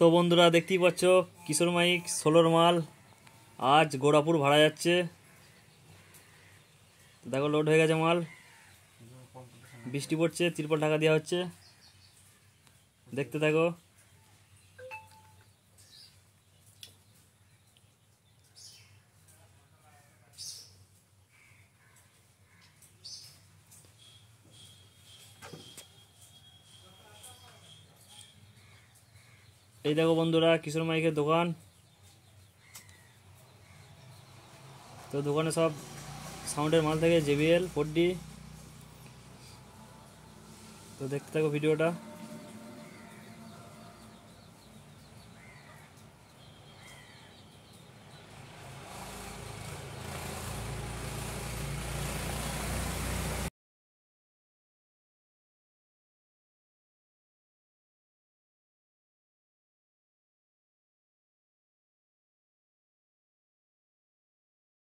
তো বন্ধুরা দেখতেই পাচ্ছ কিশোর মাইক ষোলোর মাল আজ গোড়াপুর ভাড়া যাচ্ছে দেখো লোড হয়ে গেছে মাল বৃষ্টি পড়ছে তিরপল ঢাকা দেওয়া হচ্ছে দেখতে থাকো এই দেখো বন্ধুরা কিশোর মাইকের দোকান তো দোকানে সব সাউন্ডের মাল থাকে জেবিএল ফোর তো দেখতে থাকো ভিডিওটা